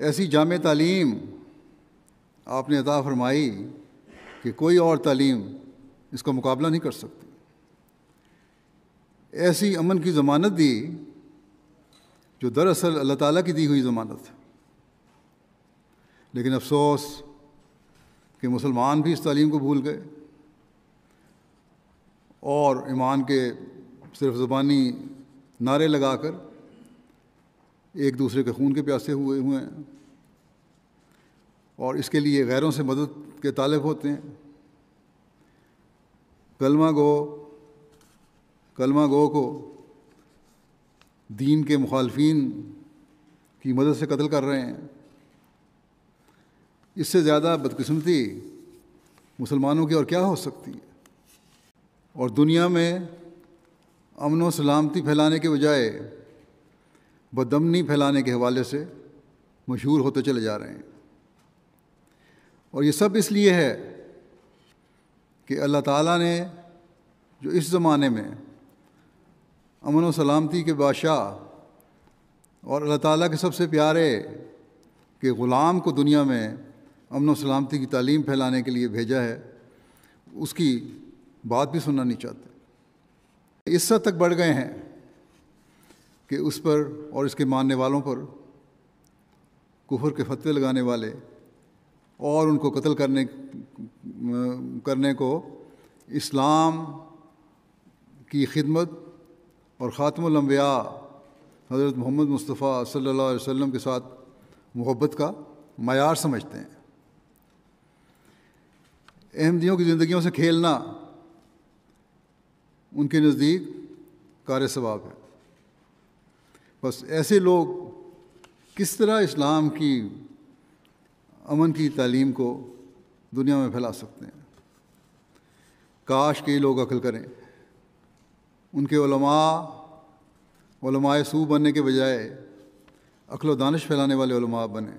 ऐसी जाम तलीम आपने अदा फरमाई कि कोई और तालीम इसका मुकाबला नहीं कर सकती ऐसी अमन की ज़मानत दी जो दरअसल अल्लाह ताला की दी हुई ज़मानत है लेकिन अफसोस कि मुसलमान भी इस तालीम को भूल गए और ईमान के सिर्फ ज़बानी नारे लगाकर एक दूसरे के खून के प्यासे हुए हुए हैं और इसके लिए गैरों से मदद के तालब होते हैं कलमा गो कलमा गो को दीन के मुखालफन की मदद से कत्ल कर रहे हैं इससे ज़्यादा बदकस्मती मुसलमानों की और क्या हो सकती है और दुनिया में अमन व सलामती फैलाने के बजाय बदमनी फैलाने के हवाले से मशहूर होते चले जा रहे हैं और ये सब इसलिए है कि अल्लाह ताला ने जो इस ज़माने में अमन व सलामती के बादशाह और अल्लाह ताला के सबसे प्यारे के ग़ुलाम को दुनिया में अमन व सलामती की तालीम फैलाने के लिए भेजा है उसकी बात भी सुनना नहीं चाहते इस हद तक बढ़ गए हैं कि उस पर और इसके मानने वालों पर कुफर के फतवे लगाने वाले और उनको कत्ल करने करने को इस्लाम की खिदमत और ख़ात्मलम्बिया हज़रत मोहम्मद मुस्तफ़ा सल्लल्लाहु अलैहि वसल्लम के साथ मोहब्बत का मैार समझते हैं अहमदियों की ज़िंदगियों से खेलना उनके नज़दीक कार्य सवाब है बस ऐसे लोग किस तरह इस्लाम की अमन की तालीम को दुनिया में फैला सकते हैं काश के लोग अकल करें उनके उलमा सू बनने के बजाय अकल दानश फैलाने वाले उलमा बने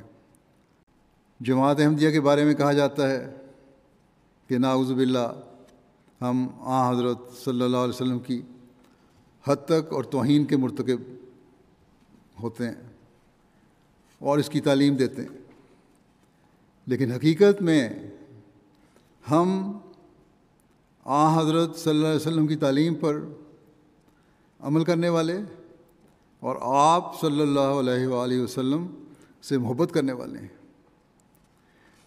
जमात अहमदिया के बारे में कहा जाता है कि नाउज़बिल्ला हम आ हज़रत सल्लल्लाहु अलैहि वसल्लम की हद तक और तोहन के मरतकब होते हैं और इसकी तालीम देते हैं लेकिन हकीकत में हम आ हज़रत सल्लल्लाहु अलैहि वसल्लम की तालीम पर अमल करने वाले और आप सल्लल्लाहु अलैहि वसल्लम से मोहब्बत करने वाले हैं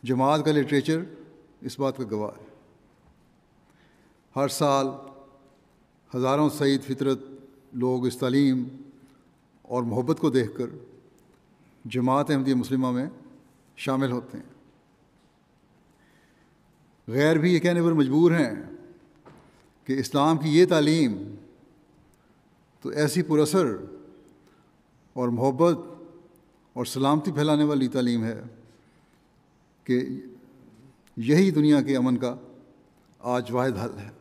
जमात का लिटरेचर इस बात का गवाह है हर साल हज़ारों सईद फितरत लोग इस तालीम और मोहब्बत को देख कर जमात अहमदी मुस्लिमों में शामिल होते हैं गैर भी ये कहने पर मजबूर हैं कि इस्लाम की ये तालीम तो ऐसी पुरसर और मोहब्बत और सलामती फैलाने वाली तालीम है कि यही दुनिया के अमन का आज वाहिद हल है